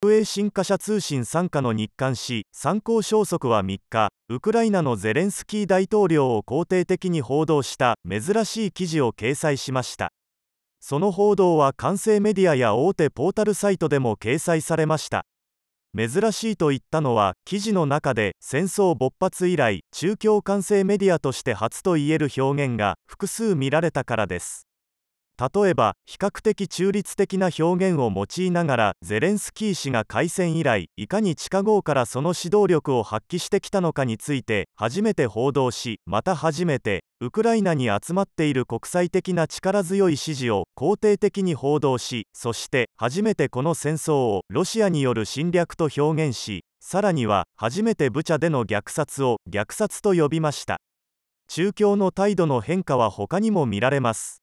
国営新華社通信傘下の日刊紙参考消息は3日ウクライナのゼレンスキー大統領を肯定的に報道した珍しい記事を掲載しましたその報道は完成メディアや大手ポータルサイトでも掲載されました珍しいと言ったのは記事の中で戦争勃発以来中共完成メディアとして初といえる表現が複数見られたからです例えば比較的中立的な表現を用いながらゼレンスキー氏が開戦以来いかに地下壕からその指導力を発揮してきたのかについて初めて報道しまた初めてウクライナに集まっている国際的な力強い支持を肯定的に報道しそして初めてこの戦争をロシアによる侵略と表現しさらには初めてブチャでの虐殺を虐殺と呼びました中共の態度の変化は他にも見られます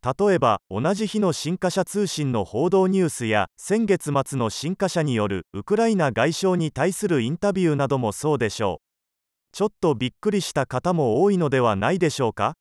例えば同じ日の新華社通信の報道ニュースや先月末の新華社によるウクライナ外相に対するインタビューなどもそうでしょうちょっとびっくりした方も多いのではないでしょうか